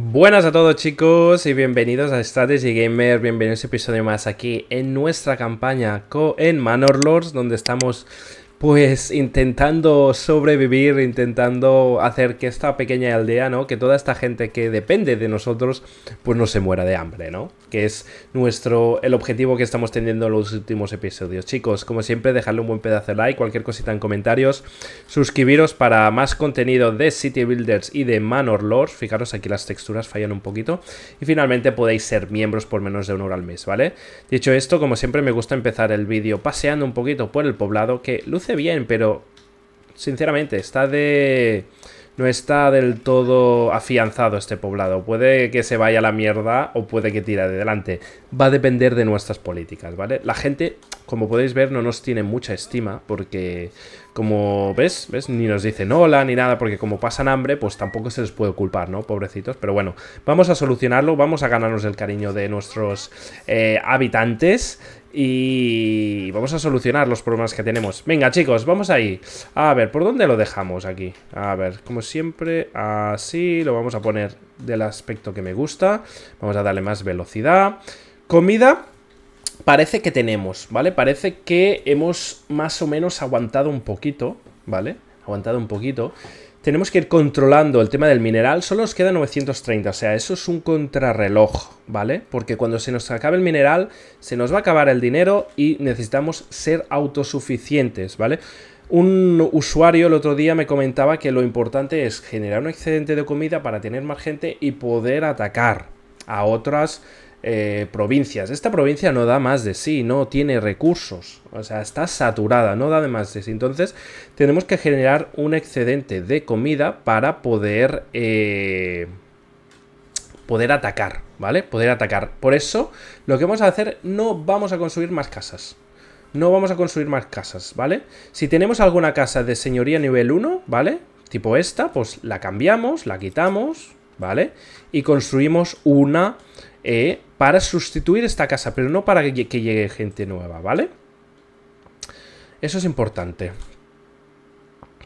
Buenas a todos chicos y bienvenidos a Strategy Gamer, bienvenidos a este episodio más aquí en nuestra campaña en Manor Lords donde estamos pues intentando sobrevivir, intentando hacer que esta pequeña aldea, ¿no? Que toda esta gente que depende de nosotros, pues no se muera de hambre, ¿no? Que es nuestro, el objetivo que estamos teniendo en los últimos episodios. Chicos, como siempre, Dejarle un buen pedazo de like, cualquier cosita en comentarios, suscribiros para más contenido de City Builders y de Manor Lords. Fijaros, aquí las texturas fallan un poquito. Y finalmente podéis ser miembros por menos de un hora al mes, ¿vale? Dicho esto, como siempre, me gusta empezar el vídeo paseando un poquito por el poblado que luce bien, pero sinceramente está de... No está del todo afianzado este poblado. Puede que se vaya a la mierda o puede que tire adelante. Va a depender de nuestras políticas, ¿vale? La gente, como podéis ver, no nos tiene mucha estima porque, como ves, ¿ves? ni nos dicen hola ni nada porque como pasan hambre, pues tampoco se les puede culpar, ¿no? Pobrecitos. Pero bueno, vamos a solucionarlo, vamos a ganarnos el cariño de nuestros eh, habitantes y vamos a solucionar los problemas que tenemos. Venga, chicos, vamos ahí. A ver, ¿por dónde lo dejamos aquí? A ver, como siempre, así lo vamos a poner del aspecto que me gusta. Vamos a darle más velocidad. Comida, parece que tenemos, ¿vale? Parece que hemos más o menos aguantado un poquito, ¿vale? Aguantado un poquito tenemos que ir controlando el tema del mineral. Solo nos queda 930, o sea, eso es un contrarreloj, ¿vale? Porque cuando se nos acabe el mineral, se nos va a acabar el dinero y necesitamos ser autosuficientes, ¿vale? Un usuario el otro día me comentaba que lo importante es generar un excedente de comida para tener más gente y poder atacar a otras eh, provincias. Esta provincia no da más de sí, no tiene recursos, o sea, está saturada, no da de más de sí. Entonces, tenemos que generar un excedente de comida para poder, eh, poder atacar, ¿vale? Poder atacar. Por eso, lo que vamos a hacer, no vamos a construir más casas. No vamos a construir más casas, ¿vale? Si tenemos alguna casa de señoría nivel 1, ¿vale? Tipo esta, pues la cambiamos, la quitamos, ¿vale? Y construimos una eh, para sustituir esta casa, pero no para que, llegue gente nueva, ¿vale? Eso es importante.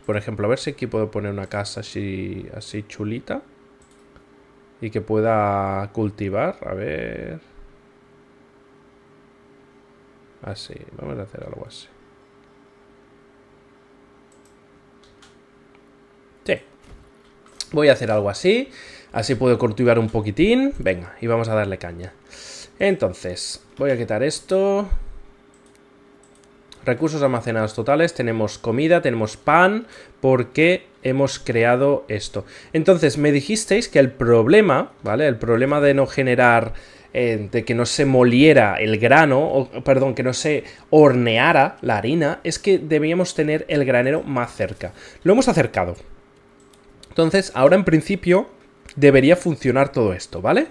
Por ejemplo, a ver si aquí puedo poner una casa así, así chulita. Y que pueda cultivar. A ver. Así, ah, vamos a hacer algo así. Voy a hacer algo así, así puedo cultivar un poquitín. Venga, y vamos a darle caña. Entonces, voy a quitar esto. Recursos almacenados totales, tenemos comida, tenemos pan, porque hemos creado esto. Entonces, me dijisteis que el problema, ¿vale? El problema de no generar, eh, de que no se moliera el grano, o, perdón, que no se horneara la harina, es que debíamos tener el granero más cerca. Lo hemos acercado, entonces, ahora en principio debería funcionar todo esto, ¿vale?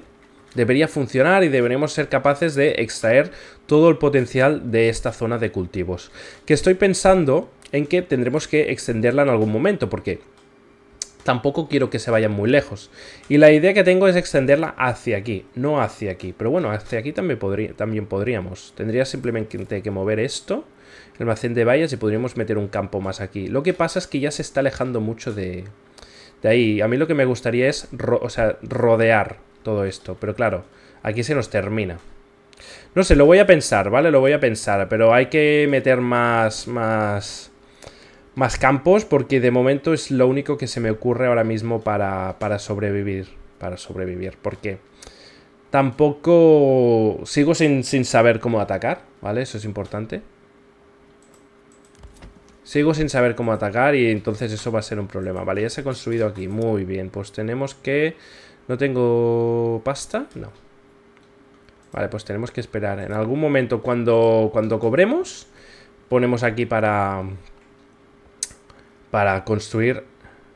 Debería funcionar y deberíamos ser capaces de extraer todo el potencial de esta zona de cultivos. Que estoy pensando en que tendremos que extenderla en algún momento, porque tampoco quiero que se vayan muy lejos. Y la idea que tengo es extenderla hacia aquí, no hacia aquí. Pero bueno, hacia aquí también, también podríamos. Tendría simplemente que mover esto, el almacén de vallas, y podríamos meter un campo más aquí. Lo que pasa es que ya se está alejando mucho de, de ahí, a mí lo que me gustaría es o sea, rodear todo esto. Pero claro, aquí se nos termina. No sé, lo voy a pensar, ¿vale? Lo voy a pensar, pero hay que meter más, más, más campos porque de momento es lo único que se me ocurre ahora mismo para, sobrevivir. Para sobrevivir, porque tampoco sigo sin, sin saber cómo atacar, ¿vale? Eso es importante. Sigo sin saber cómo atacar y entonces eso va a ser un problema. Vale, ya se ha construido aquí. Muy bien, pues tenemos que... ¿No tengo pasta? No. Vale, pues tenemos que esperar. En algún momento cuando, cuando cobremos, ponemos aquí para... Para construir...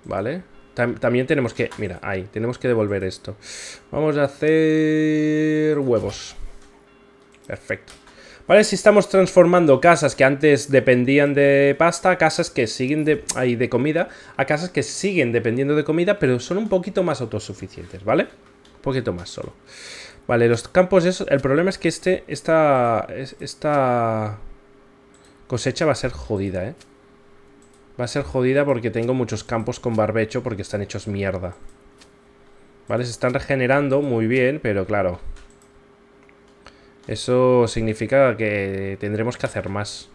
Vale. también tenemos que... Mira, ahí. Tenemos que devolver esto. Vamos a hacer... Huevos. Perfecto. ¿Vale? Si estamos transformando casas que antes dependían de pasta a casas que siguen de, de comida, a casas que siguen dependiendo de comida, pero son un poquito más autosuficientes, ¿vale? Un poquito más solo. Vale, los campos el problema es que este, esta, esta cosecha va a ser jodida, ¿eh? Va a ser jodida porque tengo muchos campos con barbecho porque están hechos mierda. ¿Vale? Se están regenerando muy bien, pero claro, eso significa que tendremos que hacer más.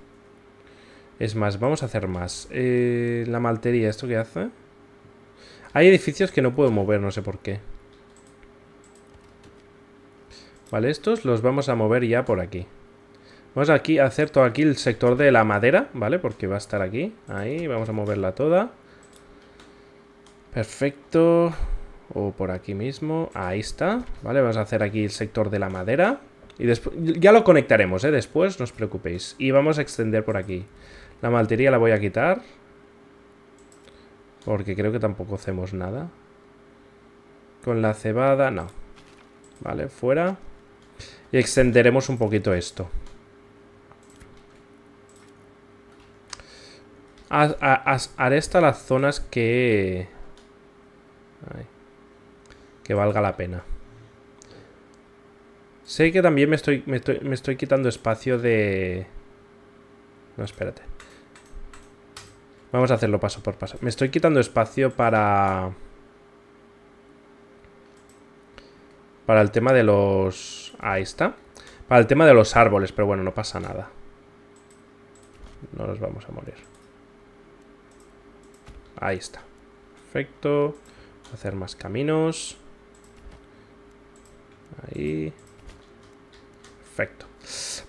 Es más, vamos a hacer más. Eh, la maltería, ¿esto qué hace? Hay edificios que no puedo mover, no sé por qué. Vale, estos los vamos a mover ya por aquí. Vamos aquí a hacer todo aquí el sector de la madera, ¿vale? Porque va a estar aquí. Ahí, vamos a moverla toda. Perfecto. O por aquí mismo. Ahí está. Vale, vamos a hacer aquí el sector de la madera. Y después, ya lo conectaremos, ¿eh? Después, no os preocupéis. Y vamos a extender por aquí. La maltería la voy a quitar. Porque creo que tampoco hacemos nada. Con la cebada, no. Vale, fuera. Y extenderemos un poquito esto. Haré estas las zonas que... que valga la pena. Sé que también me estoy, me estoy, quitando espacio de... No, espérate. Vamos a hacerlo paso por paso. Me estoy quitando espacio para... Para el tema de los... Ahí está. Para el tema de los árboles, pero bueno, no pasa nada. No nos vamos a morir. Ahí está. Perfecto. Hacer más caminos. Ahí. Perfecto.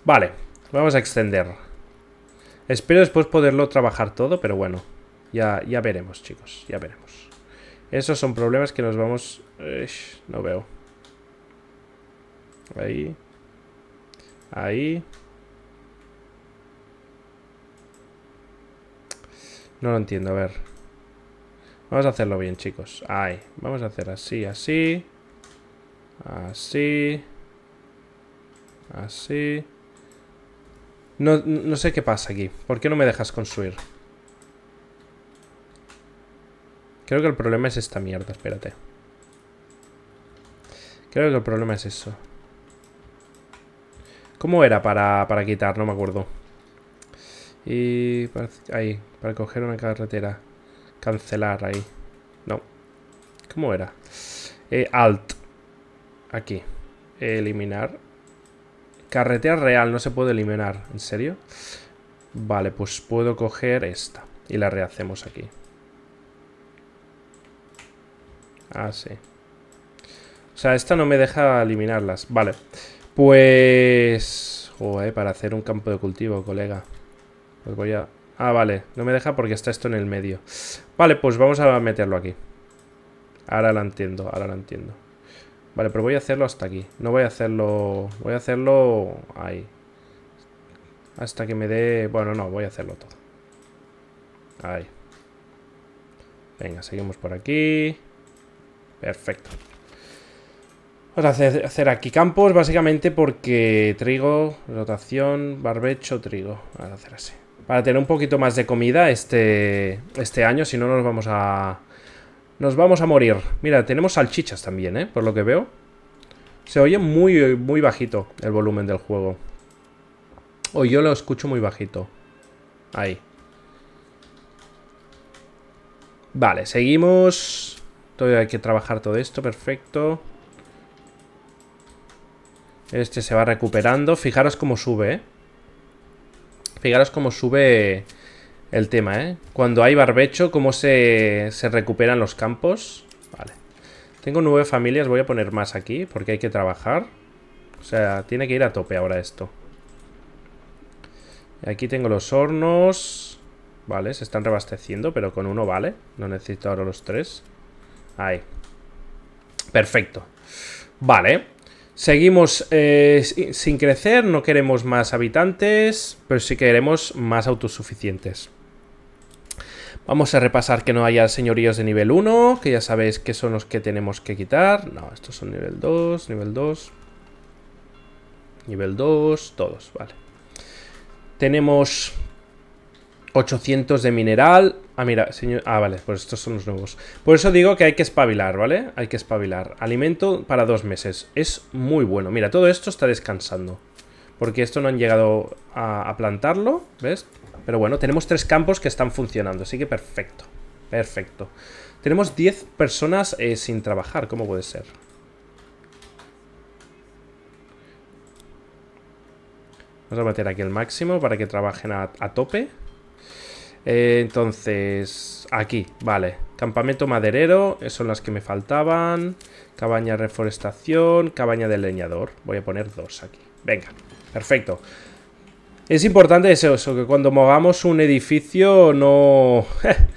Vale, vamos a extender. Espero después poderlo trabajar todo, pero bueno. Ya, ya veremos, chicos, ya veremos. Esos son problemas que nos vamos... no veo. Ahí. Ahí. No lo entiendo, a ver. Vamos a hacerlo bien, chicos. Ahí. Vamos a hacer así, así. Así. Así. No, sé qué pasa aquí. ¿Por qué no me dejas construir? Creo que el problema es esta mierda, espérate. Creo que el problema es eso. ¿Cómo era para, quitar? No me acuerdo. Y... ahí, para coger una carretera. Cancelar ahí. No. ¿Cómo era? Eh, alt. Aquí. Eliminar. Carretera real, no se puede eliminar. ¿En serio? Vale, pues puedo coger esta. Y la rehacemos aquí. Ah, sí. O sea, esta no me deja eliminarlas. Vale. Pues... Joder, para hacer un campo de cultivo, colega. Pues voy a... Ah, vale. No me deja porque está esto en el medio. Vale, pues vamos a meterlo aquí. Ahora la entiendo, ahora la entiendo. Vale, pero voy a hacerlo hasta aquí. No voy a hacerlo... Voy a hacerlo ahí. Hasta que me dé... Bueno, no, voy a hacerlo todo. Ahí. Venga, seguimos por aquí. Perfecto. Vamos a hacer aquí campos, básicamente porque trigo, rotación, barbecho, trigo. Vamos a hacer así. Para tener un poquito más de comida este, este año, si no nos vamos a, nos vamos a morir. Mira, tenemos salchichas también, ¿eh? Por lo que veo. Se oye muy, muy bajito el volumen del juego. O yo lo escucho muy bajito. Ahí. Vale, seguimos. Todavía hay que trabajar todo esto, perfecto. Este se va recuperando. Fijaros cómo sube, ¿eh? Fijaros cómo sube el tema, ¿eh? Cuando hay barbecho, ¿cómo se, recuperan los campos? Vale. Tengo nueve familias, voy a poner más aquí porque hay que trabajar. O sea, tiene que ir a tope ahora esto. Aquí tengo los hornos. Vale, se están rebasteciendo, pero con uno vale. No necesito ahora los tres. Ahí. Perfecto. Vale. Seguimos eh, sin crecer, no queremos más habitantes, pero sí queremos más autosuficientes. Vamos a repasar que no haya señoríos de nivel 1, que ya sabéis que son los que tenemos que quitar. No, estos son nivel 2, nivel 2, nivel 2, todos, vale. Tenemos 800 de mineral. Ah, mira, señor... Ah, vale, pues estos son los nuevos. Por eso digo que hay que espabilar, ¿vale? Hay que espabilar. Alimento para dos meses. Es muy bueno. Mira, todo esto está descansando. Porque esto no han llegado a, a plantarlo, ¿ves? Pero bueno, tenemos tres campos que están funcionando, así que perfecto. Perfecto. Tenemos 10 personas eh, sin trabajar, ¿cómo puede ser? Vamos a meter aquí el máximo para que trabajen a, tope. Eh, entonces, aquí, vale. Campamento maderero, eh, son las que me faltaban. Cabaña reforestación, cabaña del leñador. Voy a poner dos aquí. Venga, perfecto. Es importante eso, que cuando movamos un edificio no...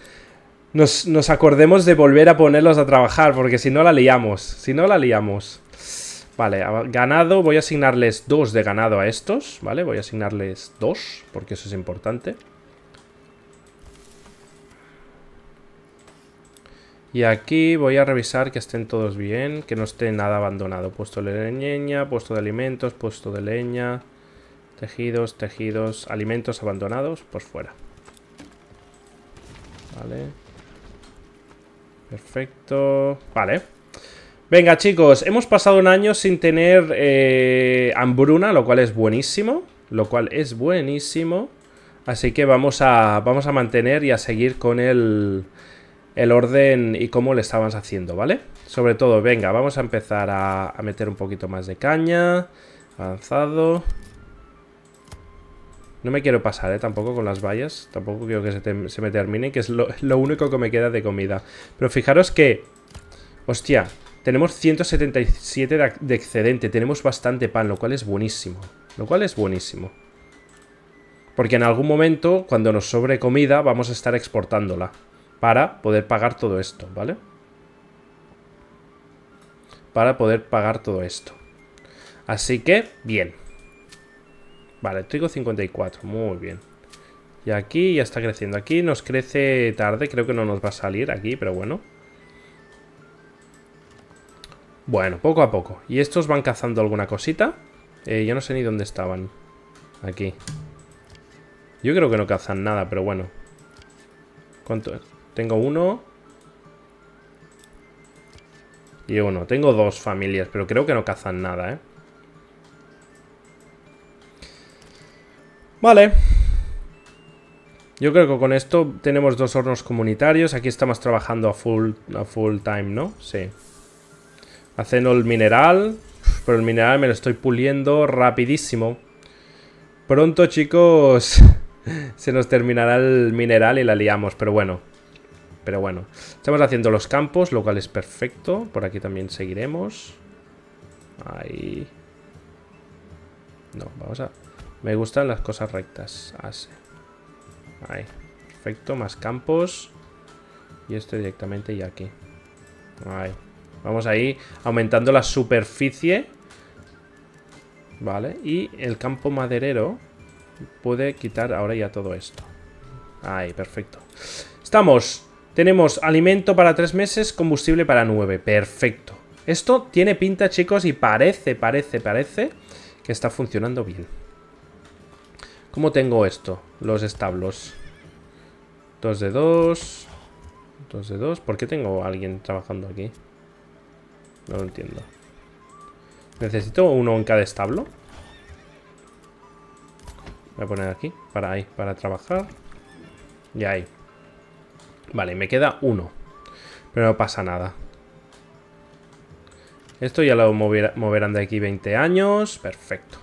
nos, nos, acordemos de volver a ponerlos a trabajar, porque si no la liamos, si no la liamos. Vale, ganado, voy a asignarles dos de ganado a estos, ¿vale? Voy a asignarles dos, porque eso es importante. Y aquí voy a revisar que estén todos bien, que no esté nada abandonado. Puesto de leña, puesto de alimentos, puesto de leña... Tejidos, tejidos, alimentos abandonados, por fuera. Vale. Perfecto. Vale. Venga, chicos, hemos pasado un año sin tener eh, hambruna, lo cual es buenísimo. Lo cual es buenísimo. Así que vamos a, vamos a mantener y a seguir con el, el orden y cómo le estábamos haciendo, ¿vale? Sobre todo, venga, vamos a empezar a, a meter un poquito más de caña. Avanzado. No me quiero pasar, ¿eh? Tampoco con las vallas. Tampoco quiero que se, me termine, que es lo, único que me queda de comida. Pero fijaros que... Hostia, tenemos 177 de, de excedente. Tenemos bastante pan, lo cual es buenísimo. Lo cual es buenísimo. Porque en algún momento, cuando nos sobre comida, vamos a estar exportándola. Para poder pagar todo esto, ¿vale? Para poder pagar todo esto. Así que, bien. Vale, trigo 54, muy bien. Y aquí ya está creciendo. Aquí nos crece tarde, creo que no nos va a salir aquí, pero bueno. Bueno, poco a poco. Y estos van cazando alguna cosita. Eh, yo no sé ni dónde estaban. Aquí. Yo creo que no cazan nada, pero bueno. ¿Cuánto? Tengo uno. Y uno. Tengo dos familias, pero creo que no cazan nada, ¿eh? Vale. Yo creo que con esto tenemos dos hornos comunitarios. Aquí estamos trabajando a full, full time, ¿no? Sí. Haciendo el mineral. Pero el mineral me lo estoy puliendo rapidísimo. Pronto, chicos, se nos terminará el mineral y la liamos. Pero bueno. Pero bueno. Estamos haciendo los campos, lo cual es perfecto. Por aquí también seguiremos. Ahí. No, vamos a... Me gustan las cosas rectas. Así. Ah, ahí. Perfecto. Más campos. Y esto directamente Y aquí. Ahí. Vamos ahí aumentando la superficie. Vale. Y el campo maderero puede quitar ahora ya todo esto. Ahí, perfecto. Estamos. Tenemos alimento para tres meses, combustible para nueve. Perfecto. Esto tiene pinta, chicos, y parece, parece, parece que está funcionando bien. ¿Cómo tengo esto? Los establos. Dos de dos. Dos de dos. ¿Por qué tengo a alguien trabajando aquí? No lo entiendo. ¿Necesito uno en cada establo? Voy a poner aquí. Para ahí. Para trabajar. Y ahí. Vale, me queda uno. Pero no pasa nada. Esto ya lo moverán de aquí 20 años. Perfecto.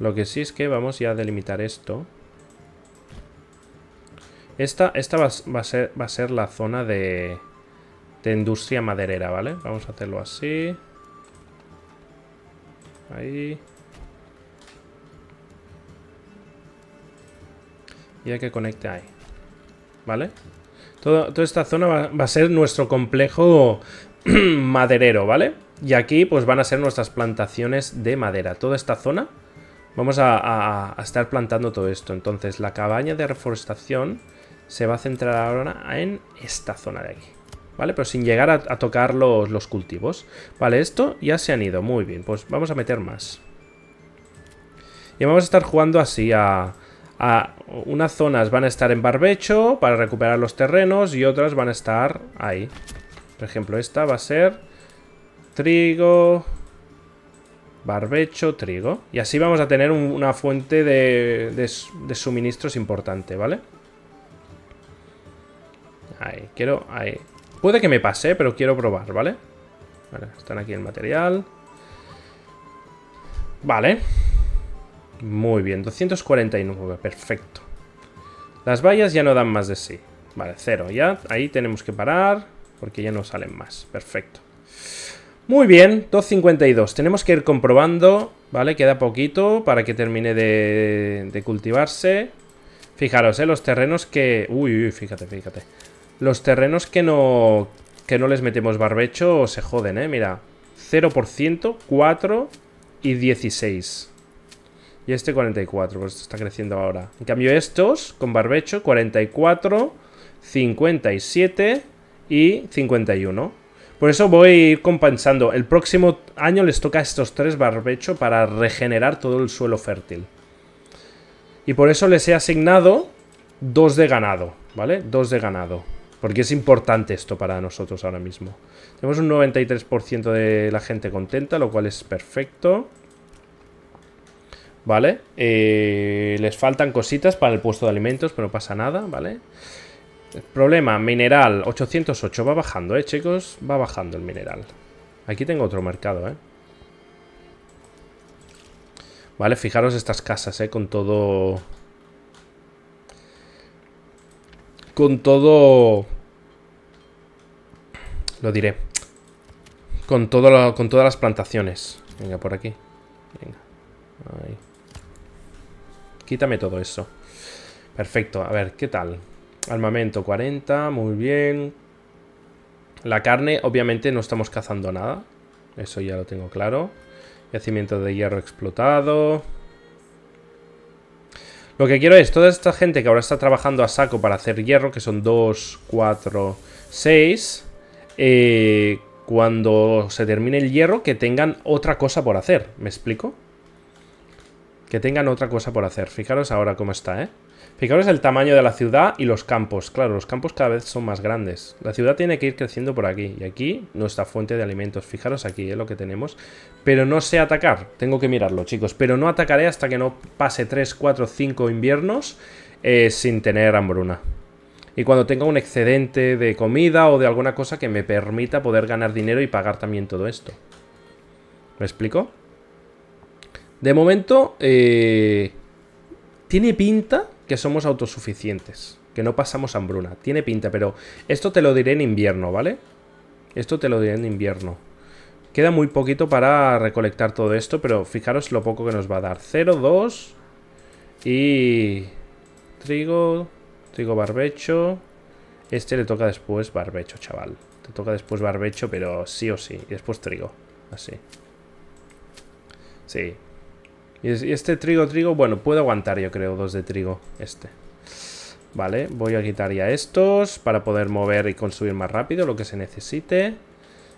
Lo que sí es que vamos ya a delimitar esto. Esta, esta va, a ser, va a ser la zona de, de industria maderera, ¿vale? Vamos a hacerlo así. Ahí. Y que conecte ahí. ¿Vale? toda esta zona va, va, a ser nuestro complejo maderero, ¿vale? Y aquí pues van a ser nuestras plantaciones de madera. Toda esta zona Vamos a, estar plantando todo esto. Entonces, la cabaña de reforestación se va a centrar ahora en esta zona de aquí. ¿Vale? Pero sin llegar a, tocar los, los, cultivos. Vale, esto ya se han ido. Muy bien, pues vamos a meter más. Y vamos a estar jugando así a... unas zonas van a estar en barbecho para recuperar los terrenos y otras van a estar ahí. Por ejemplo, esta va a ser trigo, barbecho, trigo. Y así vamos a tener una fuente de, suministros importante, ¿vale? Ahí, quiero... Puede que me pase, pero quiero probar, ¿vale? Vale, están aquí el material. Vale. Muy bien, 249, perfecto. Las vallas ya no dan más de sí. Vale, cero, ya. Ahí tenemos que parar, porque ya no salen más. Perfecto. Muy bien, 2.52. Tenemos que ir comprobando, ¿vale? Queda poquito para que termine de, cultivarse. Fijaros, ¿eh? Los terrenos que... Uy, uy, fíjate, fíjate. Los terrenos que no, que no les metemos barbecho se joden, ¿eh? Mira, 0%, 4 y 16. Y este 44, pues está creciendo ahora. En cambio estos, con barbecho, 44, 57 y 51. Por eso voy a ir compensando. El próximo año les toca a estos tres barbecho para regenerar todo el suelo fértil. Y por eso les he asignado dos de ganado, ¿vale? Dos de ganado. Porque es importante esto para nosotros ahora mismo. Tenemos un 93% de la gente contenta, lo cual es perfecto. ¿Vale? Eh, les faltan cositas para el puesto de alimentos, pero no pasa nada, ¿vale? El problema, mineral, 808. Va bajando, ¿eh, chicos? Va bajando el mineral. Aquí tengo otro mercado, ¿eh? Vale, fijaros estas casas, ¿eh? Con todo... Con todo... Lo diré. Con, todo con todas las plantaciones. Venga, por aquí. Venga. Ahí. Quítame todo eso. Perfecto. A ver, ¿qué tal? Armamento 40, muy bien. La carne, obviamente no estamos cazando nada. Eso ya lo tengo claro. Yacimiento de hierro explotado. Lo que quiero es, toda esta gente que ahora está trabajando a saco para hacer hierro, que son 2, 4, 6, cuando se termine el hierro, que tengan otra cosa por hacer. ¿Me explico? Que tengan otra cosa por hacer. Fijaros ahora cómo está, ¿eh? Fijaros el tamaño de la ciudad y los campos. Claro, los campos cada vez son más grandes. La ciudad tiene que ir creciendo por aquí. Y aquí nuestra fuente de alimentos. Fijaros aquí es eh, lo que tenemos. Pero no sé atacar. Tengo que mirarlo, chicos. Pero no atacaré hasta que no pase 3, 4, 5 inviernos eh, sin tener hambruna. Y cuando tenga un excedente de comida o de alguna cosa que me permita poder ganar dinero y pagar también todo esto. ¿Me explico? De momento, eh, tiene pinta que somos autosuficientes, que no pasamos hambruna. Tiene pinta, pero esto te lo diré en invierno, ¿vale? Esto te lo diré en invierno. Queda muy poquito para recolectar todo esto, pero fijaros lo poco que nos va a dar. 0, 2 y... Trigo, trigo barbecho. Este le toca después barbecho, chaval. Te toca después barbecho, pero sí o sí. Y después trigo, así. Sí, y este trigo, trigo, bueno, puedo aguantar yo creo dos de trigo, este. Vale, voy a quitar ya estos para poder mover y consumir más rápido lo que se necesite.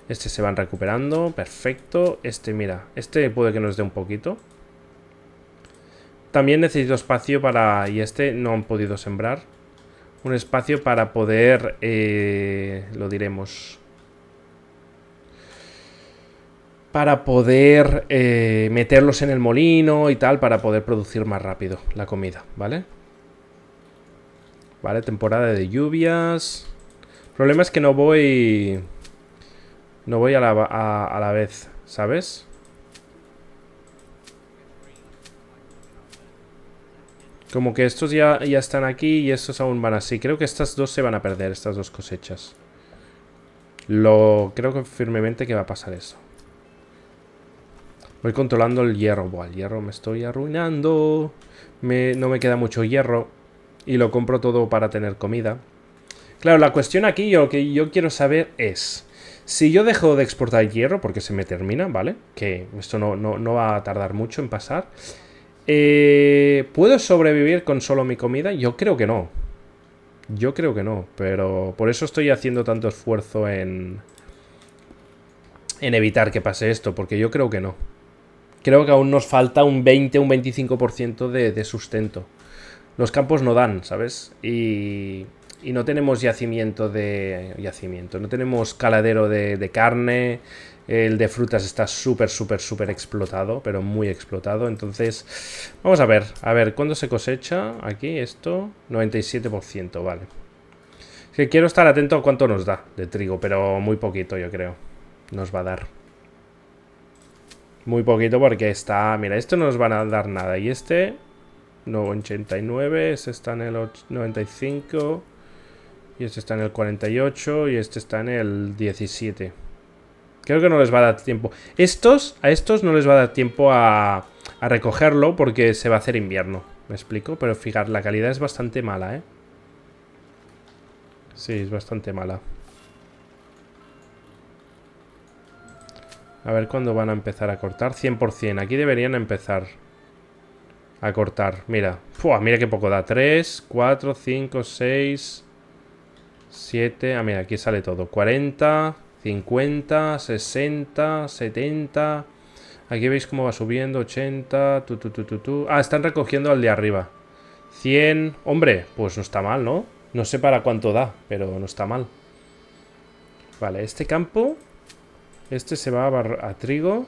Este se van recuperando, perfecto. Este, mira, este puede que nos dé un poquito. También necesito espacio para... Y este no han podido sembrar. Un espacio para poder... Eh, lo diremos para poder eh, meterlos en el molino y tal, para poder producir más rápido la comida, ¿vale? Vale, temporada de lluvias. El problema es que no voy... No voy a la, la vez, ¿sabes? Como que estos ya, ya están aquí y estos aún van así. Creo que estas dos se van a perder, estas dos cosechas. Lo creo firmemente que va a pasar eso. Voy controlando el hierro. Buah, el hierro me estoy arruinando. no me queda mucho hierro. Y lo compro todo para tener comida. Claro, la cuestión aquí, lo que yo quiero saber es... Si yo dejo de exportar hierro, porque se me termina, ¿vale? Que esto no, va a tardar mucho en pasar. Eh, ¿Puedo sobrevivir con solo mi comida? Yo creo que no. Yo creo que no, pero por eso estoy haciendo tanto esfuerzo en... En evitar que pase esto, porque yo creo que no creo que aún nos falta un 20, un 25% de, de, sustento. Los campos no dan, ¿sabes? Y, no tenemos yacimiento de... Yacimiento, no tenemos caladero de, carne, el de frutas está súper, súper, súper explotado, pero muy explotado. Entonces, vamos a ver, a ver, ¿cuándo se cosecha aquí esto? 97%, vale. quiero estar atento a cuánto nos da de trigo, pero muy poquito yo creo. Nos va a dar. Muy poquito porque está... Mira, esto no nos van a dar nada. Y este... No, 89. Este está en el 95. Y este está en el 48. Y este está en el 17. Creo que no les va a dar tiempo. Estos, a estos no les va a dar tiempo a, a recogerlo porque se va a hacer invierno. ¿Me explico? Pero fijar, la calidad es bastante mala, ¿eh? Sí, es bastante mala. A ver cuándo van a empezar a cortar. 100%. Aquí deberían empezar a cortar. Mira. mira qué poco da. 3, 4, 5, 6, 7. Ah, mira, aquí sale todo. 40, 50, 60, 70. Aquí veis cómo va subiendo. 80, tu, tu, tu, tu, tu. Ah, están recogiendo al de arriba. 100. Hombre, pues no está mal, ¿no? No sé para cuánto da, pero no está mal. Vale, este campo este se va a, trigo.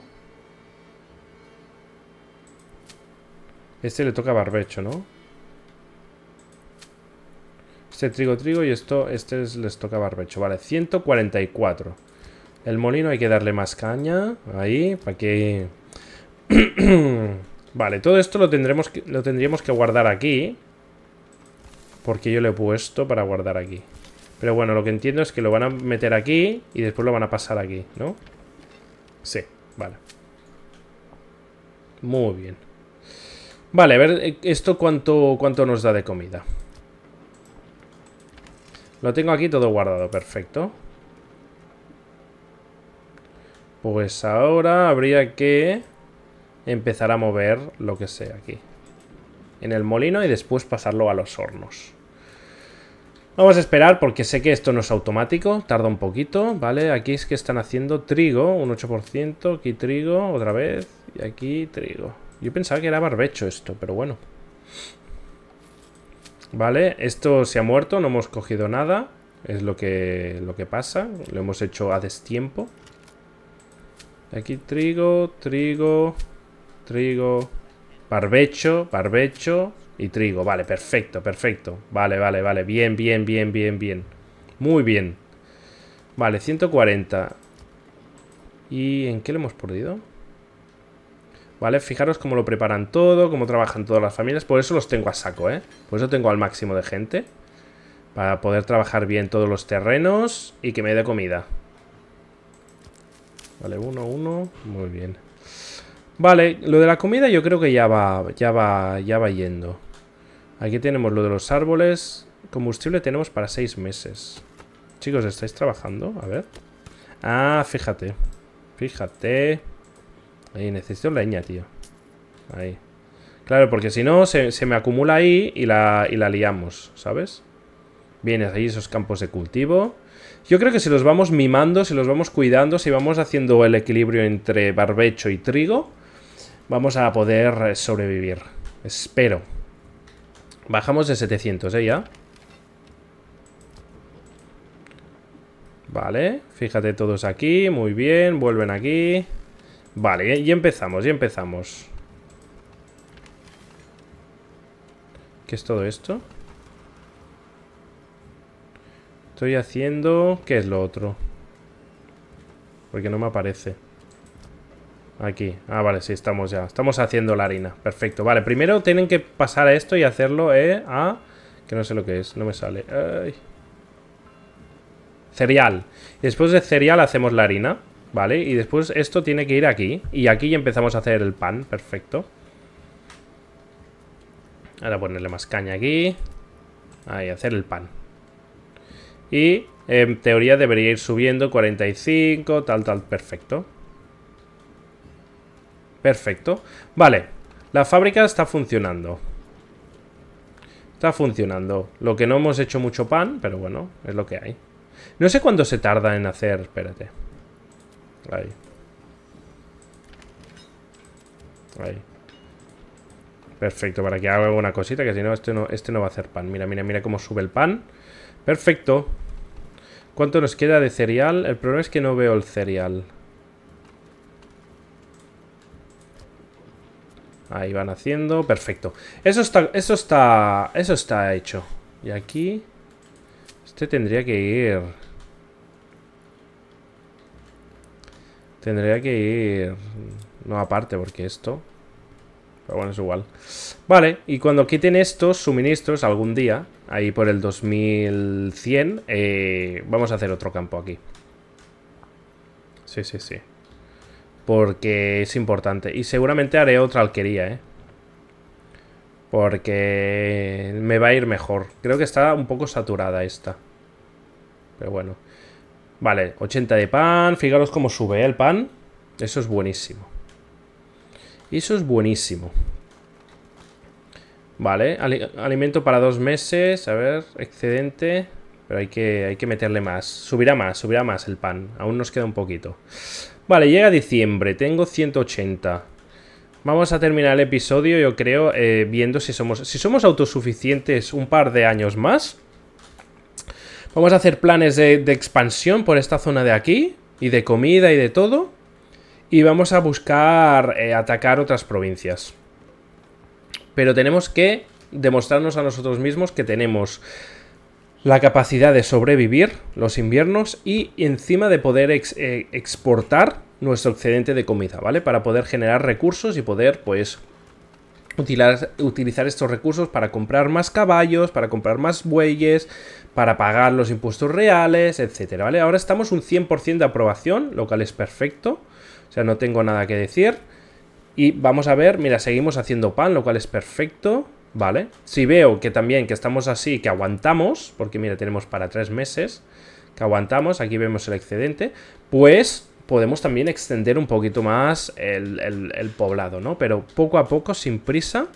Este le toca barbecho, ¿no? Este trigo, trigo y esto, este les toca barbecho. Vale, 144. El molino hay que darle más caña. Ahí, para que... vale, todo esto lo, tendremos lo tendríamos que guardar aquí. Porque yo lo he puesto para guardar aquí. Pero bueno, lo que entiendo es que lo van a meter aquí y después lo van a pasar aquí, ¿no? Sí, vale. Muy bien. Vale, a ver, eh, ¿esto cuánto, cuánto nos da de comida? Lo tengo aquí todo guardado, perfecto. Pues ahora habría que empezar a mover lo que sea aquí. En el molino y después pasarlo a los hornos. Vamos a esperar porque sé que esto no es automático, tarda un poquito, ¿vale? Aquí es que están haciendo trigo, un 8%, aquí trigo, otra vez, y aquí trigo. Yo pensaba que era barbecho esto, pero bueno. Vale, esto se ha muerto, no hemos cogido nada, es lo que, lo que pasa, lo hemos hecho a destiempo. Aquí trigo, trigo, trigo, barbecho, barbecho, y trigo, vale, perfecto, perfecto. Vale, vale, vale, bien, bien, bien, bien, bien. Muy bien. Vale, 140. ¿Y en qué lo hemos perdido? ¿Vale? Fijaros cómo lo preparan todo, cómo trabajan todas las familias. Por eso los tengo a saco, ¿eh? Por eso tengo al máximo de gente. Para poder trabajar bien todos los terrenos y que me dé comida. Vale, uno, uno. Muy bien. Vale, lo de la comida yo creo que ya va, ya va, ya va yendo. Aquí tenemos lo de los árboles. Combustible tenemos para seis meses. Chicos, ¿estáis trabajando? A ver. Ah, fíjate. Fíjate. Ahí necesito leña, tío. Ahí. Claro, porque si no, se, me acumula ahí y la, y la liamos, ¿sabes? Vienes ahí esos campos de cultivo. Yo creo que si los vamos mimando, si los vamos cuidando, si vamos haciendo el equilibrio entre barbecho y trigo, vamos a poder eh, sobrevivir. Espero. Bajamos de 700, ¿eh? Ya. Vale, fíjate todos aquí, muy bien, vuelven aquí. Vale, y empezamos, y empezamos. ¿Qué es todo esto? Estoy haciendo... ¿Qué es lo otro? Porque no me aparece. Aquí. Ah, vale, sí, estamos ya. Estamos haciendo la harina. Perfecto. Vale, primero tienen que pasar a esto y hacerlo eh, a... Que no sé lo que es, no me sale. Cereal. después de cereal hacemos la harina, ¿vale? Y después esto tiene que ir aquí. Y aquí empezamos a hacer el pan. Perfecto. Ahora ponerle más caña aquí. Ahí, hacer el pan. Y en teoría debería ir subiendo 45, tal, tal, perfecto. Perfecto. Vale, la fábrica está funcionando. Está funcionando. Lo que no hemos hecho mucho pan, pero bueno, es lo que hay. No sé cuánto se tarda en hacer... Espérate. Ahí. Ahí. Perfecto, para que haga alguna cosita, que si no, este no, este no va a hacer pan. Mira, mira, mira cómo sube el pan. Perfecto. ¿Cuánto nos queda de cereal? El problema es que no veo el cereal. Ahí van haciendo. Perfecto. Eso está, eso está, eso está hecho. Y aquí... Este tendría que ir... Tendría que ir... Mm, no aparte, porque esto... Pero bueno, es igual. Vale, y cuando quiten estos suministros algún día, ahí por el 2100, eh, vamos a hacer otro campo aquí. Sí, sí, sí. Porque es importante. Y seguramente haré otra alquería, ¿eh? Porque me va a ir mejor. Creo que está un poco saturada esta. Pero bueno. Vale, 80 de pan. Fijaros cómo sube ¿eh? el pan. Eso es buenísimo. Eso es buenísimo. Vale, alimento para dos meses. A ver, excedente. Pero hay que, hay que meterle más. Subirá más, subirá más el pan. Aún nos queda un poquito. Vale, llega diciembre, tengo 180. Vamos a terminar el episodio, yo creo, eh, viendo si somos, si somos autosuficientes un par de años más. Vamos a hacer planes de, expansión por esta zona de aquí, y de comida y de todo. Y vamos a buscar eh, atacar otras provincias. Pero tenemos que demostrarnos a nosotros mismos que tenemos la capacidad de sobrevivir los inviernos y encima de poder eh, exportar nuestro excedente de comida, ¿vale? Para poder generar recursos y poder, pues, utilizar, utilizar estos recursos para comprar más caballos, para comprar más bueyes, para pagar los impuestos reales, etcétera, ¿vale? Ahora estamos un 100% de aprobación, lo cual es perfecto, o sea, no tengo nada que decir. Y vamos a ver, mira, seguimos haciendo pan, lo cual es perfecto. ¿vale? Si veo que también que estamos así, que aguantamos, porque mira, tenemos para tres meses, que aguantamos, aquí vemos el excedente, pues podemos también extender un poquito más el, el poblado, ¿no? Pero poco a poco, sin prisa,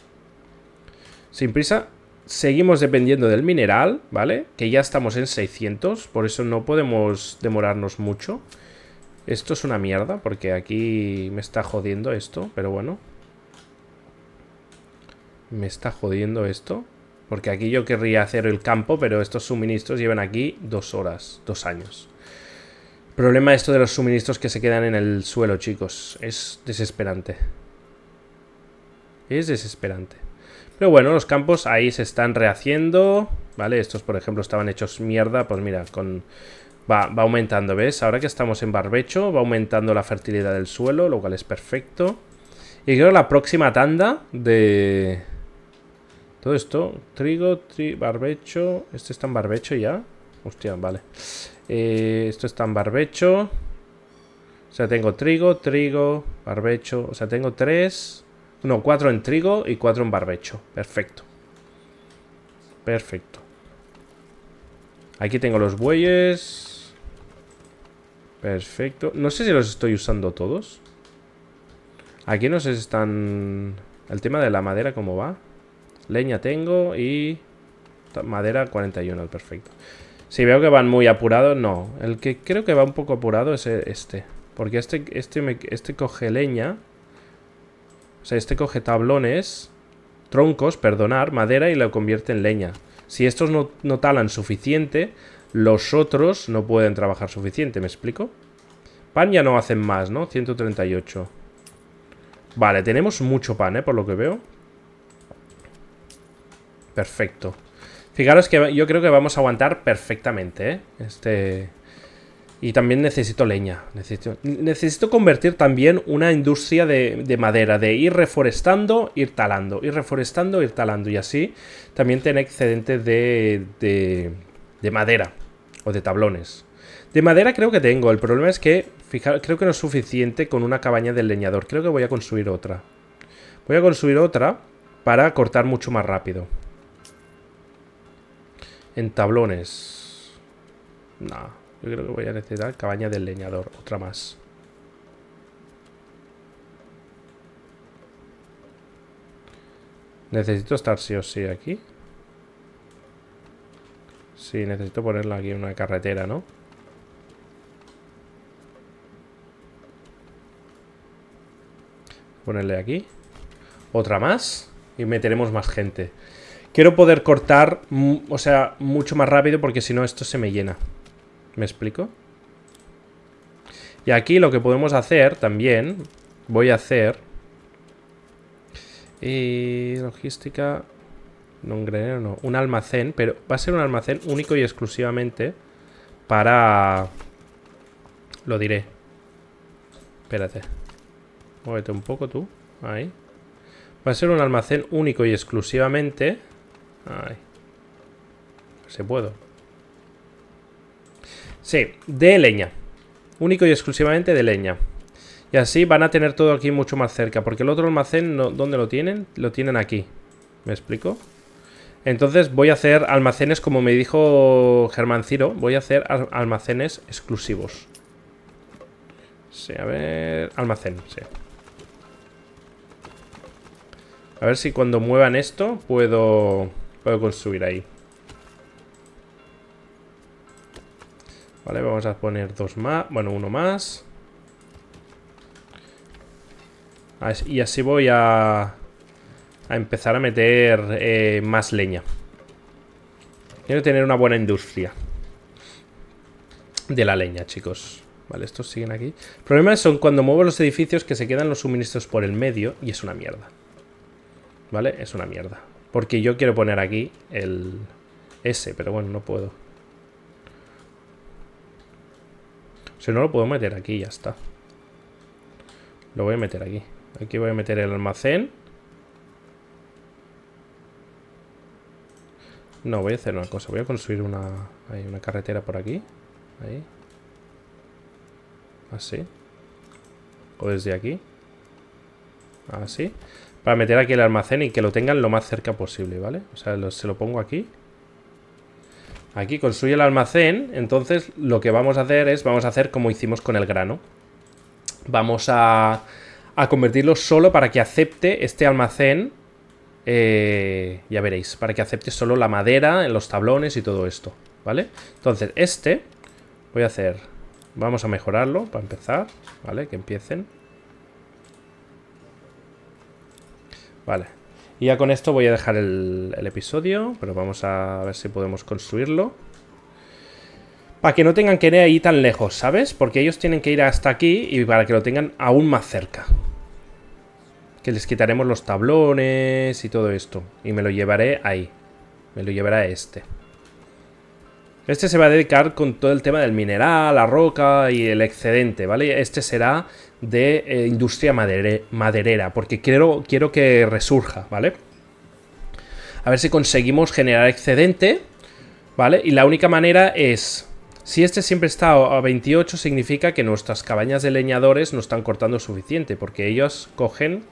sin prisa, seguimos dependiendo del mineral, ¿vale? Que ya estamos en 600, por eso no podemos demorarnos mucho. Esto es una mierda, porque aquí me está jodiendo esto, pero bueno. ¿Me está jodiendo esto? Porque aquí yo querría hacer el campo, pero estos suministros llevan aquí dos horas, dos años. Problema esto de los suministros que se quedan en el suelo, chicos. Es desesperante. Es desesperante. Pero bueno, los campos ahí se están rehaciendo. ¿Vale? Estos, por ejemplo, estaban hechos mierda. Pues mira, con... Va, va aumentando, ¿ves? Ahora que estamos en barbecho, va aumentando la fertilidad del suelo, lo cual es perfecto. Y creo que la próxima tanda de todo esto, trigo, barbecho. ¿Este está en barbecho ya? Hostia, vale. Eh, esto está en barbecho. O sea, tengo trigo, trigo, barbecho. O sea, tengo tres... No, cuatro en trigo y cuatro en barbecho. Perfecto. Perfecto. Aquí tengo los bueyes. Perfecto. No sé si los estoy usando todos. Aquí no sé si están... El tema de la madera, ¿cómo va? Leña tengo y... Madera 41, perfecto. Si veo que van muy apurados, no. El que creo que va un poco apurado es e, este. Porque este, este, me, este coge leña. O sea, este coge tablones. Troncos, perdonar, madera y lo convierte en leña. Si estos no, no talan suficiente, los otros no pueden trabajar suficiente, ¿me explico? Pan ya no hacen más, ¿no? 138. Vale, tenemos mucho pan, ¿eh? Por lo que veo. Perfecto. Fijaros que yo creo que vamos a aguantar perfectamente, ¿eh? Este... Y también necesito leña. Necesito, convertir también una industria de, madera, de ir reforestando, ir talando, ir reforestando, ir talando. Y así también tener excedentes de, madera o de tablones. De madera creo que tengo. El problema es que fijar, creo que no es suficiente con una cabaña del leñador. Creo que voy a construir otra. Voy a construir otra para cortar mucho más rápido. En tablones. No, yo creo que voy a necesitar cabaña del leñador. Otra más. Necesito estar sí o sí aquí. Sí, necesito ponerla aquí en una carretera, ¿no? Ponerle aquí. Otra más. Y meteremos más gente. Quiero poder cortar, o sea, mucho más rápido porque si no esto se me llena. ¿Me explico? Y aquí lo que podemos hacer también, voy a hacer... Y logística... No, un granero no, un almacén, pero va a ser un almacén único y exclusivamente para... Lo diré. Espérate. Muévete un poco tú, ahí. Va a ser un almacén único y exclusivamente se puedo. Sí, de leña. Único y exclusivamente de leña. Y así van a tener todo aquí mucho más cerca. Porque el otro almacén, ¿dónde lo tienen? Lo tienen aquí. ¿Me explico? Entonces voy a hacer almacenes, como me dijo Germán Ciro, voy a hacer almacenes exclusivos. Sí, a ver... Almacén, sí. A ver si cuando muevan esto puedo puedo construir ahí. Vale, vamos a poner dos más. Bueno, uno más. Y así voy a, a empezar a meter eh, más leña. Quiero tener una buena industria de la leña, chicos. Vale, estos siguen aquí. El problema son cuando muevo los edificios que se quedan los suministros por el medio y es una mierda. ¿Vale? Es una mierda. Porque yo quiero poner aquí el S, pero bueno, no puedo. Si no lo puedo meter aquí, ya está. Lo voy a meter aquí. Aquí voy a meter el almacén. No, voy a hacer una cosa. Voy a construir una, una carretera por aquí. Ahí. Así. O desde aquí. Así para meter aquí el almacén y que lo tengan lo más cerca posible, ¿vale? O sea, se lo pongo aquí. Aquí construye el almacén, entonces lo que vamos a hacer es, vamos a hacer como hicimos con el grano. Vamos a, convertirlo solo para que acepte este almacén, eh, ya veréis, para que acepte solo la madera, los tablones y todo esto, ¿vale? Entonces este voy a hacer, vamos a mejorarlo para empezar, ¿vale? Que empiecen. Vale. Y ya con esto voy a dejar el, episodio, pero vamos a ver si podemos construirlo. Para que no tengan que ir ahí tan lejos, ¿sabes? Porque ellos tienen que ir hasta aquí y para que lo tengan aún más cerca. Que les quitaremos los tablones y todo esto. Y me lo llevaré ahí. Me lo llevará este. Este se va a dedicar con todo el tema del mineral, la roca y el excedente, ¿vale? Este será de eh, industria maderera, porque quiero, quiero que resurja, ¿vale? A ver si conseguimos generar excedente, ¿vale? Y la única manera es, si este siempre está a 28, significa que nuestras cabañas de leñadores no están cortando suficiente, porque ellos cogen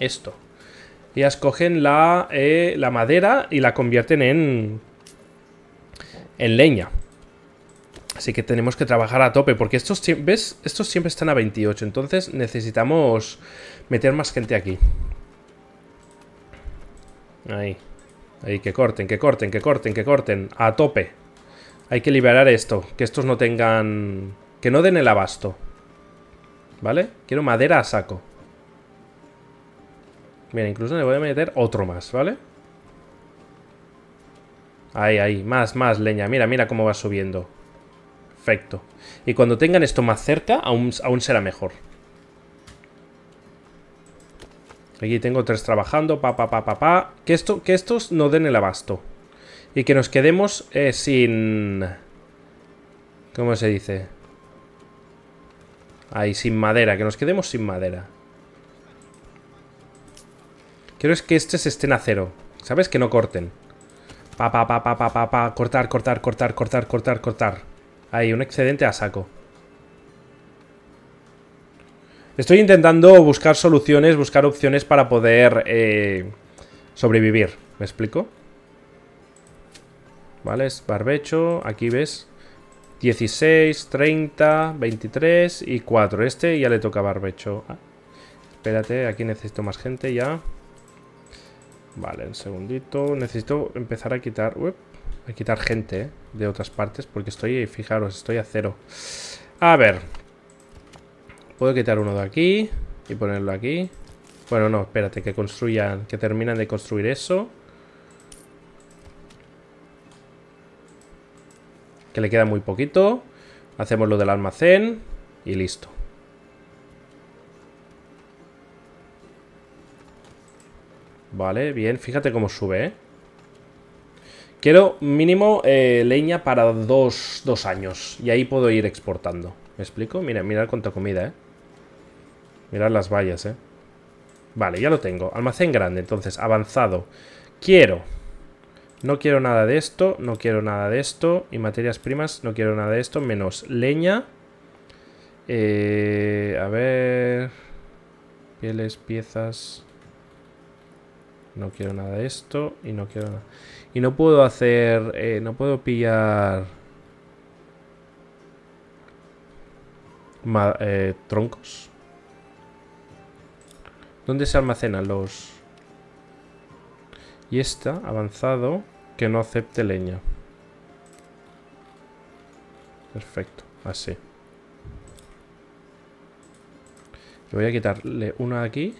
esto. Ellas cogen la, eh, la madera y la convierten en, en leña, Así que tenemos que trabajar a tope, porque estos, ¿ves? Estos siempre están a 28, entonces necesitamos meter más gente aquí. Ahí. Ahí, que corten, que corten, que corten, que corten. A tope. Hay que liberar esto, que estos no tengan... Que no den el abasto. ¿Vale? Quiero madera a saco. Mira, incluso le voy a meter otro más, ¿vale? Ahí, ahí. Más, más leña. Mira, mira cómo va subiendo. Y cuando tengan esto más cerca, aún, será mejor. Aquí tengo tres trabajando, pa, pa, pa, Que, esto, que estos no den el abasto. Y que nos quedemos eh, sin... ¿Cómo se dice? Ahí, sin madera, que nos quedemos sin madera. Quiero es que estos estén a cero. ¿Sabes? Que no corten. Pa, pa, pa, pa, pa, pa, pa. Cortar, cortar, cortar, cortar, cortar, cortar. Ahí, un excedente a saco. Estoy intentando buscar soluciones, buscar opciones para poder eh, sobrevivir. ¿Me explico? Vale, es barbecho. Aquí ves. 16, 30, 23 y 4. Este ya le toca barbecho. Ah, espérate, aquí necesito más gente ya. Vale, un segundito. Necesito empezar a quitar quitar gente de otras partes porque estoy, fijaros, estoy a cero. A ver. Puedo quitar uno de aquí y ponerlo aquí. Bueno, no, espérate, que construyan, que terminan de construir eso. Que le queda muy poquito. Hacemos lo del almacén y listo. Vale, bien, fíjate cómo sube, ¿eh? Quiero mínimo eh, leña para dos, años. Y ahí puedo ir exportando. ¿Me explico? Mira, mirad cuánta comida, ¿eh? Mirad las vallas, ¿eh? Vale, ya lo tengo. Almacén grande, entonces, avanzado. Quiero. No quiero nada de esto, no quiero nada de esto. Y materias primas, no quiero nada de esto. Menos leña. Eh, a ver... Pieles, piezas... No quiero nada de esto y no quiero nada... Y no puedo hacer... Eh, no puedo pillar... Eh, troncos. ¿Dónde se almacenan los...? Y esta, avanzado, que no acepte leña. Perfecto, así. Le voy a quitarle uno aquí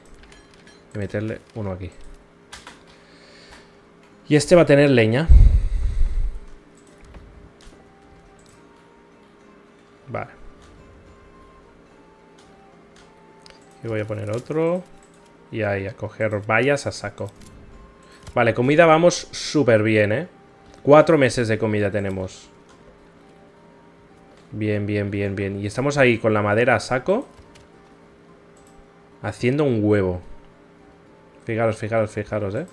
y meterle uno aquí. Y este va a tener leña. Vale. Y voy a poner otro. Y ahí, a coger vallas a saco. Vale, comida vamos súper bien, ¿eh? Cuatro meses de comida tenemos. Bien, bien, bien, bien. Y estamos ahí con la madera a saco. Haciendo un huevo. Fijaros, fijaros, fijaros, ¿eh?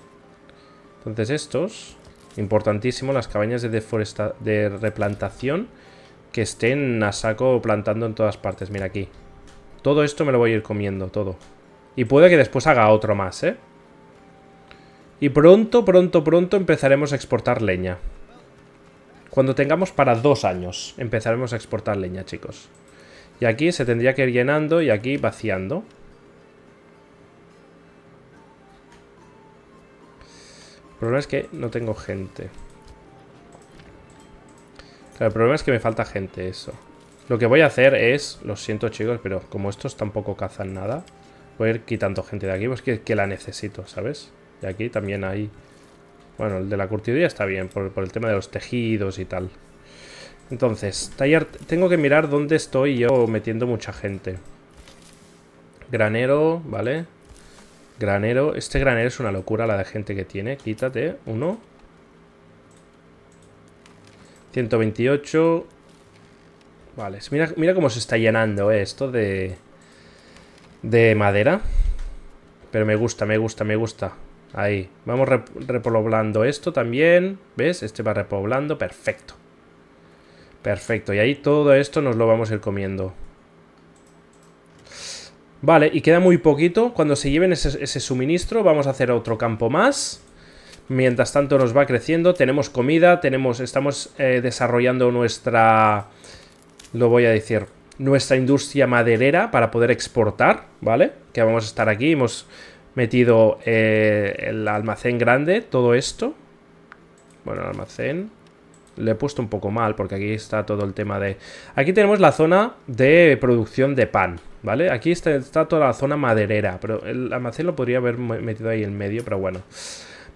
Entonces estos, importantísimo, las cabañas de, de replantación que estén a saco plantando en todas partes. Mira aquí. Todo esto me lo voy a ir comiendo, todo. Y puede que después haga otro más, ¿eh? Y pronto, pronto, pronto empezaremos a exportar leña. Cuando tengamos para dos años empezaremos a exportar leña, chicos. Y aquí se tendría que ir llenando y aquí vaciando. El problema es que no tengo gente. el problema es que me falta gente, eso. Lo que voy a hacer es... Lo siento, chicos, pero como estos tampoco cazan nada, voy a ir quitando gente de aquí, pues que, la necesito, ¿sabes? Y aquí también hay... Bueno, el de la curtiduría está bien, por, por el tema de los tejidos y tal. Entonces, taller... Tengo que mirar dónde estoy yo metiendo mucha gente. Granero, ¿vale? Granero. Este granero es una locura la de gente que tiene. Quítate. Uno. 128. Vale. Mira, mira cómo se está llenando eh, esto de... De madera. Pero me gusta, me gusta, me gusta. Ahí. Vamos repoblando esto también. ¿Ves? Este va repoblando. Perfecto. Perfecto. Y ahí todo esto nos lo vamos a ir comiendo. Vale, y queda muy poquito. Cuando se lleven ese, suministro, vamos a hacer otro campo más. Mientras tanto nos va creciendo, tenemos comida, tenemos, estamos eh, desarrollando nuestra, lo voy a decir, nuestra industria maderera para poder exportar, ¿vale? Que vamos a estar aquí, hemos metido eh, el almacén grande, todo esto. Bueno, el almacén, le he puesto un poco mal porque aquí está todo el tema de... Aquí tenemos la zona de producción de pan, ¿vale? Aquí está, toda la zona maderera, pero el almacén lo podría haber metido ahí en medio, pero bueno.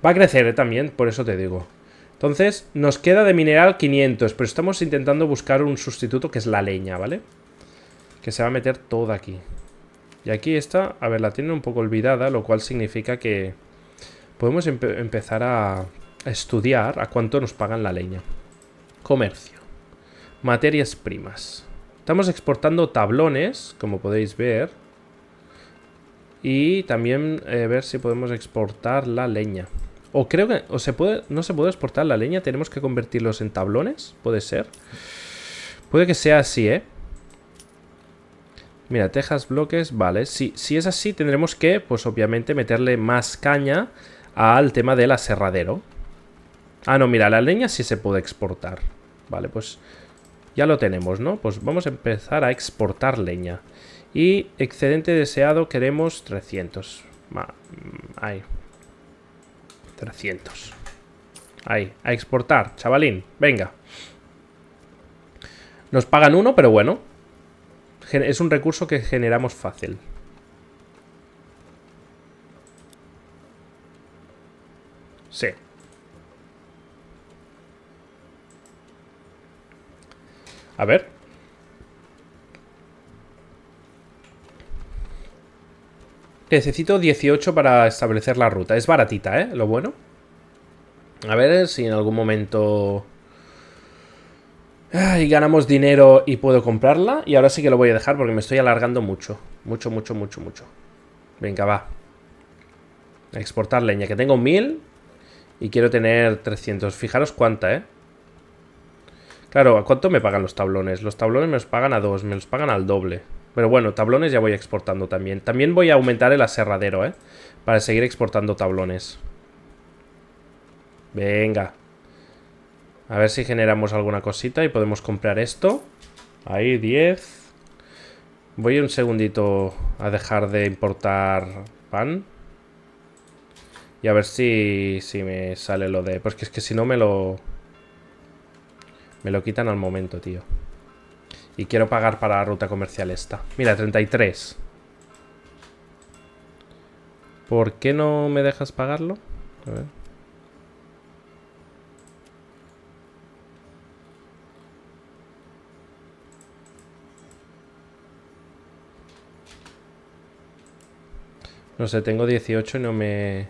Va a crecer eh, también, por eso te digo. Entonces, nos queda de mineral 500, pero estamos intentando buscar un sustituto que es la leña, ¿vale? Que se va a meter toda aquí. Y aquí está, a ver, la tienen un poco olvidada, lo cual significa que podemos empezar a estudiar a cuánto nos pagan la leña. Comercio. Materias primas. Estamos exportando tablones, como podéis ver. Y también eh, ver si podemos exportar la leña. O creo que o se puede, no se puede exportar la leña, tenemos que convertirlos en tablones, puede ser. Puede que sea así, ¿eh? Mira, tejas, bloques, vale. Si, si es así, tendremos que, pues obviamente, meterle más caña al tema del aserradero. Ah, no, mira, la leña sí se puede exportar. Vale, pues ya lo tenemos, ¿no? Pues vamos a empezar a exportar leña. Y excedente deseado queremos 300. Mm, ahí. 300. Ahí, a exportar, chavalín. Venga. Nos pagan uno, pero bueno. Es un recurso que generamos fácil. Sí. A ver. Necesito 18 para establecer la ruta. Es baratita, ¿eh? Lo bueno. A ver si en algún momento... Y ganamos dinero y puedo comprarla. Y ahora sí que lo voy a dejar porque me estoy alargando mucho. Mucho, mucho, mucho, mucho. Venga, va. exportar leña, que tengo 1000 y quiero tener 300. Fijaros cuánta, ¿eh? Claro, ¿a cuánto me pagan los tablones? Los tablones me los pagan a dos, me los pagan al doble. Pero bueno, tablones ya voy exportando también. También voy a aumentar el aserradero, ¿eh? Para seguir exportando tablones. Venga. A ver si generamos alguna cosita y podemos comprar esto. Ahí, 10. Voy un segundito a dejar de importar pan. Y a ver si, si me sale lo de... Pues que es que si no me lo... Me lo quitan al momento, tío. Y quiero pagar para la ruta comercial esta. Mira, 33. ¿Por qué no me dejas pagarlo? A ver. No sé, tengo 18 y no me...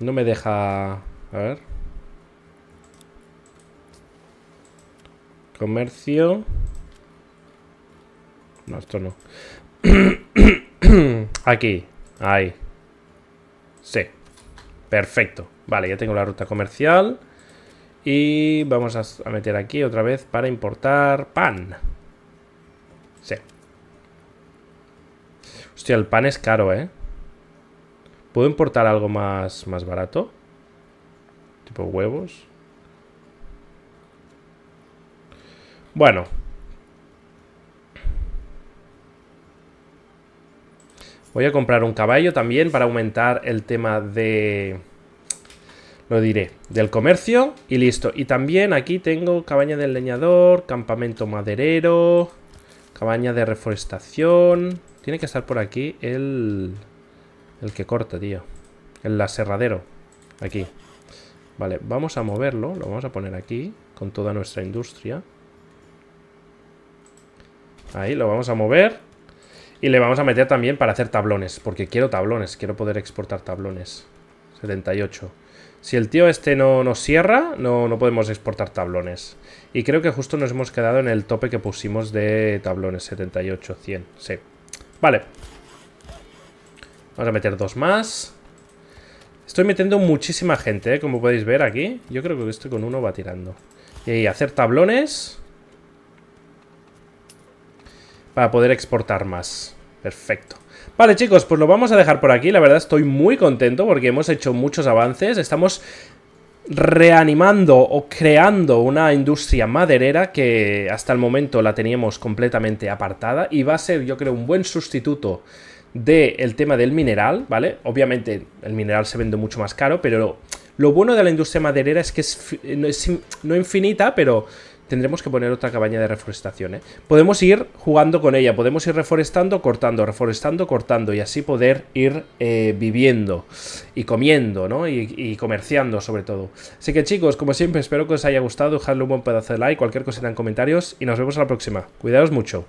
No me deja... A ver... comercio. No, esto no. Aquí. Ahí. Sí. Perfecto. Vale, ya tengo la ruta comercial. Y vamos a meter aquí otra vez para importar pan. Sí. Hostia, el pan es caro, ¿eh? ¿Puedo importar algo más, más barato? Tipo huevos. Bueno. Voy a comprar un caballo también para aumentar el tema de... Lo diré, del comercio y listo. Y también aquí tengo cabaña del leñador, campamento maderero, cabaña de reforestación. Tiene que estar por aquí el... El que corta, tío. El aserradero. Aquí. Vale, vamos a moverlo, lo vamos a poner aquí, con toda nuestra industria. Ahí lo vamos a mover. Y le vamos a meter también para hacer tablones, porque quiero tablones, quiero poder exportar tablones. 78. Si el tío este no nos cierra, no, no podemos exportar tablones. Y creo que justo nos hemos quedado en el tope que pusimos de tablones, 78, 100. Sí. Vale. Vamos a meter dos más. Estoy metiendo muchísima gente, ¿eh? como podéis ver aquí. Yo creo que estoy con uno va tirando. Y hacer tablones para poder exportar más. Perfecto. Vale chicos, pues lo vamos a dejar por aquí. La verdad estoy muy contento porque hemos hecho muchos avances. Estamos reanimando o creando una industria maderera que hasta el momento la teníamos completamente apartada y va a ser yo creo un buen sustituto del tema del mineral, ¿vale? Obviamente el mineral se vende mucho más caro, pero lo, bueno de la industria maderera es que no, es, no infinita, pero Tendremos que poner otra cabaña de reforestación, ¿eh? Podemos ir jugando con ella, podemos ir reforestando, cortando, reforestando, cortando y así poder ir eh, viviendo y comiendo, ¿no? Y, comerciando sobre todo. Así que chicos, como siempre, espero que os haya gustado, dejadle un buen pedazo de like, cualquier cosa en comentarios y nos vemos a la próxima. Cuidaos mucho.